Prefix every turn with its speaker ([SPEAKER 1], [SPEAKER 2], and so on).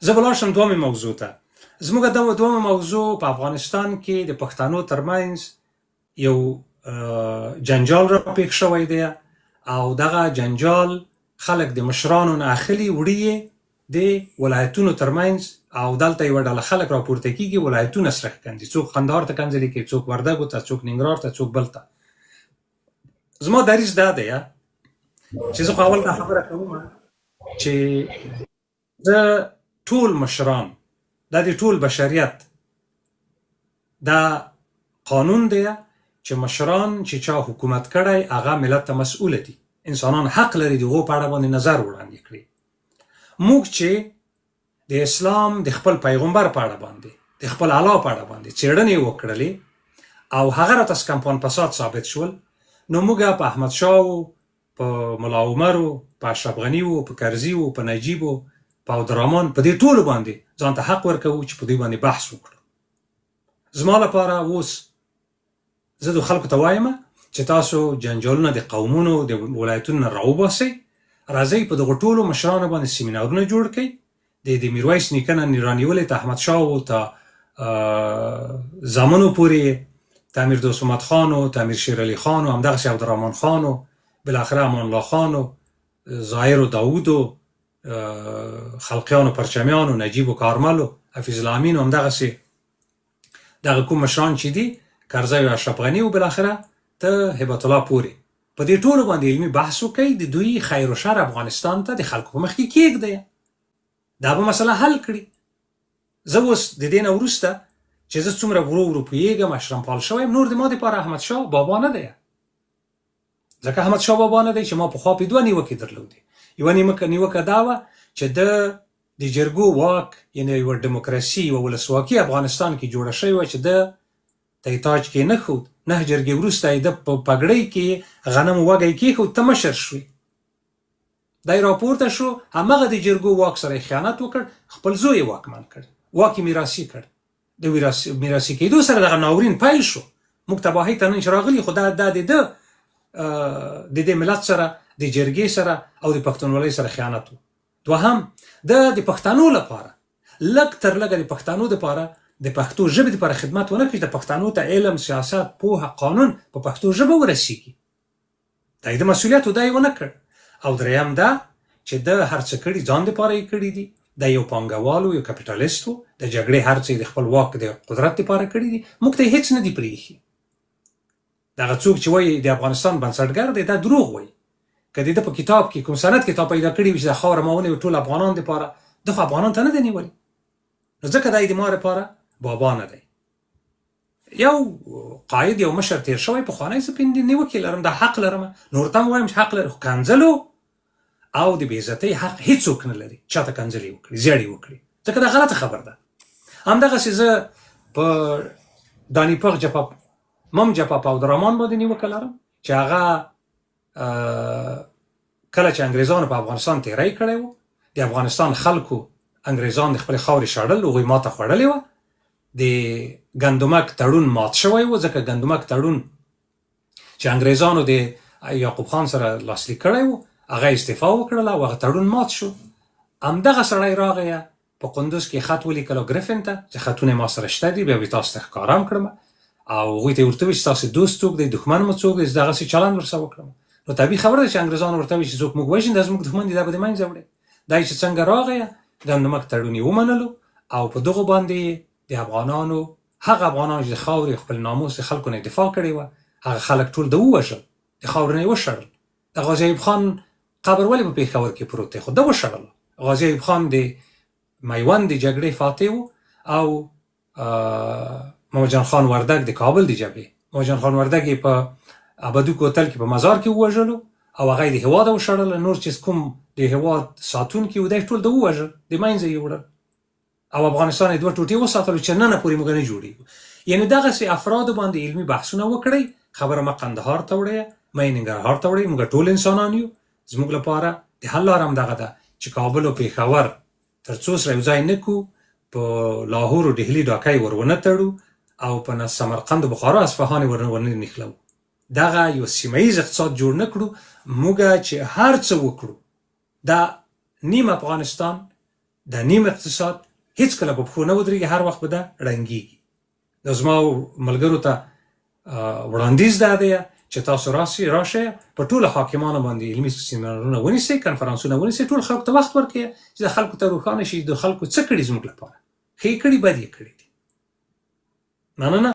[SPEAKER 1] زه به لاړ شم دومې موضوع ته زموږ د دومه موضوع په افغانستان کې د پښتنو ترمنځ یو جنجال را پېښ شوی دی او دغه جنجال خلک د مشرانو نه اخلي وړي د ولایتونو ترمنځ او دلته یو ډله خلک راپورته کیږي ولایتونه سره کنځي څوک قندهار ته کنځري کوي څوک وردګو ته څوک ننګرهار ته څوک بل ته زما دریض دا دی چې زه خو اول خبره کوم چې زه ټول مشران دا د ټول بشریت دا قانون دی چې مشران چې چا حکومت کړی هغه ملت ته مسؤل دي انسانان حق لري دغه په اړه باندې نظر وړاندې کړي موږ چې د اسلام د خپل پیغمبر په اړه باندې د خپل الله په اړه باندې چیرنې وکړلې او هغه را تاسو کمپون پسات ثابت شول نو موږ په احمد شاه او په ملا عمر او په اشرف غنی او په کرزی او په نجیب او په عبدالرحمن په دې ټولو باندې ځان ته حق ورکوو چې په دې باندې بحث وکړو زما لپاره اوس زه د خلکو ته وایم چې تاسو جنجالونه د قومونو د ولایتونو راوباسئ راځي په دغه ټولو مشرانو باندې سیمینارونه جوړ کړي د د میرویس نیکه نن ایرانیولې ته احمد شاه او ته زمانو پورې تعمیر دوست محمد خان او تعمیر شیر علي خان او همدغه عبدالرحمن خان او بل اخر امان الله خان او ظاهر او داوود او خلقیانو پرچمیانو نجیب و کارملو حفیظ الامین هم دغه سي دغه کوم مشران چې دي کرزی او اشرف غنی او بالاخره ته هبت الله پوری په دې ټولو باندې علمي بحث وکړي د دوی خیر او شر افغانستان ته د خلکو په مخ کې کېږدي دا به مسله حل کړي زه اوس د دې نه وروسته چې زه څومره ورو ورو پوهېږم اشرم پال شویم نور د ما دپاره احمد شاه بابا نه دی ځکه احمد شاه بابا نه دی چې ما پخوا په دوه نیوکې درلودې یو نیوکه دا وه چې د د جرګو واک یعنی یو دیموکراسي او ولسواکي افغانستان کې جوړه شوې و چې د تایتاج کې نه خود نه جرګې وروسته د پګړۍ کې غنم وګي کې خو تمشر شوې دا راپورته شو همغه د جرګو واک سره خیانت وکړ خپل زوی واکمن کړ واک میراثي کړ د میراثي کېدو سره دغه ناورین پیل شو موږ تباهي ته نه راغلي خو دا د د د ملت سره د جرګې سره او د پښتونولۍ سره خیانت و دوهم د د پښتنو لپاره لک تر لګ د پښتنو لپاره د پښتو ژبې لپاره خدمت ونه کړي د پښتنو ته علم سیاست پوهه قانون په پښتو ژبه ورسیږي دا د مسولیت ودای ونه کړ او دریم دا چې د هرڅ کړي ځان لپاره یې کړی دي د یو پانګوالو یو کپټالیستو د جګړې هرڅه د خپل واک د قدرت لپاره کړی دي موږ ته هیڅ نه دی پریخي دغه څوک چې وایي د افغانستان بنسټګر دی دا دروغ وایي کدی ته په کتاب کې کوم سند کې تا پیدا کړی چې د خاور ماونه ټول افغانان لپاره د خو افغانان ته نه دی نیولې نو ځکه دای د ما لپاره بابا نه دی یو قائد یو مشر تیر شوی په خانه سپیند نیوکه لرم د حق لرم نور تم وایم حق لرم کنزلو او د بیزتی حق هیڅوک نه لري چاته کنځلې وکړي زیړې وکړي ځکه دا غلطه خبر ده همدغه څه زه په دانی پخ جپاپ مم جپاپ او درامان باندې نیوکه لرم چې هغه کله چې انګريزانو په افغانستان تیری کړی وو د افغانستان خلکو انګريزان د خپل خاورې شړل او ماته خړلې و د ګندمک تړون مات شوی و ځکه ګندمک تړون چې انګريزانو د یعقوب خان سره لاسلیک کړی و هغه استعفا وکړه او هغه تړون مات شو همدغه سړی راغی په قندوز کې خط ولیکلو گریفن ته چې خطونه ما سره شته دي بیا به تاسو ته ښکارم کړم او هغوی ته ورته وویل چې تاسو دوست څوک دی دښمن مو څوک دی دغسې چلند ورسره وکړم نو طبیعي خبره ده چې انګريزان ورته وایي چې څوک موږ وژني دا زموږ دښمن دی دا به د منځه وړي دا چې څنګه راغی د همدمک تړون یې ومنلو او په دغو باندې د افغانانو هغه افغانان چې د خاورې خپل ناموس د خلکو نه دفاع کړې وه هغه خلک ټول د ووژل د خاورې نه یې وشړل د غازي ایوب خان قبر ولې په پېښور کې پروت دی خو ده وشړل غازي ایوب خان د میوند د جګړې فاتح و او محمد جان خان وردګ د کابل د جبهې محمد جان خان وردګ یې په ابدو کوتل کې په مزار کې وژلو او هغه د هواد او شړل نور چې کوم د هواد ساتون کې ودای ټول د وژل د مینځ یې وړل او افغانستان دوه ټوټې وساتلو چې نن پورې موږ نه جوړیږو یعنی دغه سي افراد باندې علمي بحثونه وکړي خبره ما قندهار ته وړي ما ننګرهار ته وړي موږ ټول انسانان یو زموږ لپاره د حل لار هم دغه ده چې کابل او پیښور ترڅو سره یو ځای نکو په لاهور او دهلی ډاکای ورونه تړو او په سمرقند بخارا اصفهان ورونه ورنه نخلو دغه یو سیمه ییز اقتصاد جوړ نه کړو موږ چې هر څه وکړو دا نیم افغانستان دا نیم اقتصاد هیڅ کله په خونه ودرېږي هر وخت به دا رنګيږي نو زما ملګرو ته وړاندیز دا دی چې تاسو راسي راشه په ټول حاکمانو باندې علمي سیمینارونه ونیسئ کنفرانسونه ونیسئ ټول خلکو ته وخت ورکړئ چې د خلکو ته روښانه شي د خلکو څه کړي زموږ لپاره خې کړي بد یې کړي نه نه